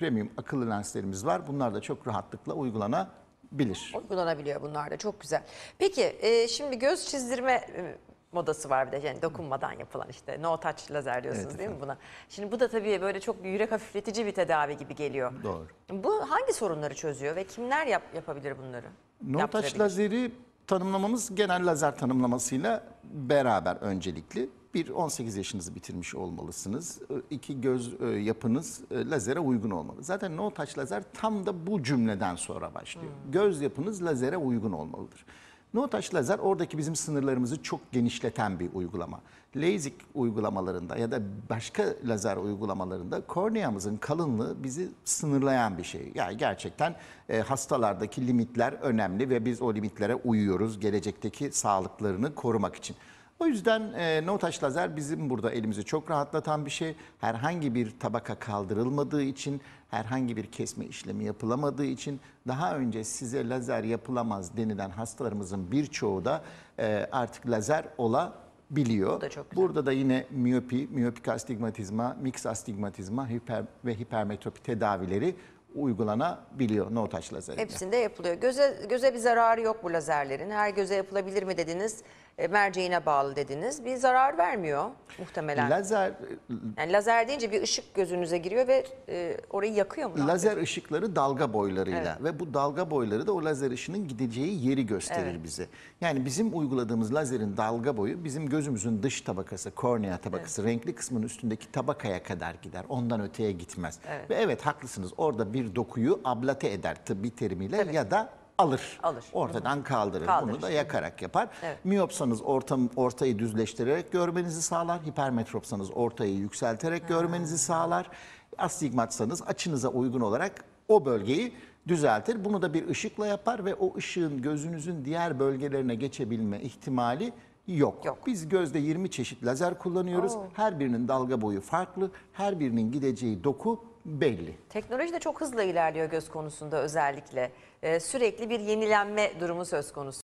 premium akıllı lenslerimiz var. Bunlar da çok rahatlıkla uygulanabilir. Uygulanabiliyor bunlar da çok güzel. Peki e, şimdi göz çizdirme e, modası var bir de yani dokunmadan yapılan işte no touch lazer diyorsunuz evet, değil mi buna? Şimdi bu da tabii böyle çok yürek hafifletici bir tedavi gibi geliyor. Doğru. Bu hangi sorunları çözüyor ve kimler yap, yapabilir bunları? No touch lazeri tanımlamamız genel lazer tanımlamasıyla beraber öncelikli. Bir 18 yaşınızı bitirmiş olmalısınız. İki göz yapınız e, lazere uygun olmalı. Zaten no touch lazer tam da bu cümleden sonra başlıyor. Hmm. Göz yapınız lazere uygun olmalıdır. No touch lazer oradaki bizim sınırlarımızı çok genişleten bir uygulama. LASIK uygulamalarında ya da başka lazer uygulamalarında korneamızın kalınlığı bizi sınırlayan bir şey. Yani gerçekten e, hastalardaki limitler önemli ve biz o limitlere uyuyoruz gelecekteki sağlıklarını korumak için. O yüzden e, no lazer bizim burada elimizi çok rahatlatan bir şey. Herhangi bir tabaka kaldırılmadığı için, herhangi bir kesme işlemi yapılamadığı için daha önce size lazer yapılamaz denilen hastalarımızın birçoğu da e, artık lazer olabiliyor. Bu da çok Burada da yine miyopi, miyopik astigmatizma, mix astigmatizma hiper ve hipermetropi tedavileri uygulanabiliyor no touch lazerinde. Hepsinde yapılıyor. Göze, göze bir zararı yok bu lazerlerin. Her göze yapılabilir mi dediniz? E, merceğine bağlı dediniz. Bir zarar vermiyor muhtemelen. Lazer Yani lazer deyince bir ışık gözünüze giriyor ve e, orayı yakıyor mu? lazer yapıyor? ışıkları dalga boylarıyla ve bu dalga boyları da o lazer ışının gideceği yeri gösterir bize. Yani bizim uyguladığımız lazerin dalga boyu bizim gözümüzün dış tabakası, kornea tabakası, renkli kısmın üstündeki tabakaya kadar gider. Ondan öteye gitmez. Ve evet haklısınız. Orada bir dokuyu ablate eder tıbbi terimiyle ya da alır. Alır. Ortadan kaldırır. kaldırır. Bunu da yakarak yapar. Evet. Miyopsanız ortam, ortayı düzleştirerek görmenizi sağlar. Hipermetropsanız ortayı yükselterek Hı görmenizi sağlar. Astigmatsanız açınıza uygun olarak o bölgeyi düzeltir. Bunu da bir ışıkla yapar ve o ışığın gözünüzün diğer bölgelerine geçebilme ihtimali Yok. Yok. Biz gözde 20 çeşit lazer kullanıyoruz. Oo. Her birinin dalga boyu farklı. Her birinin gideceği doku belli. Teknoloji de çok hızlı ilerliyor göz konusunda özellikle. Ee, sürekli bir yenilenme durumu söz konusu.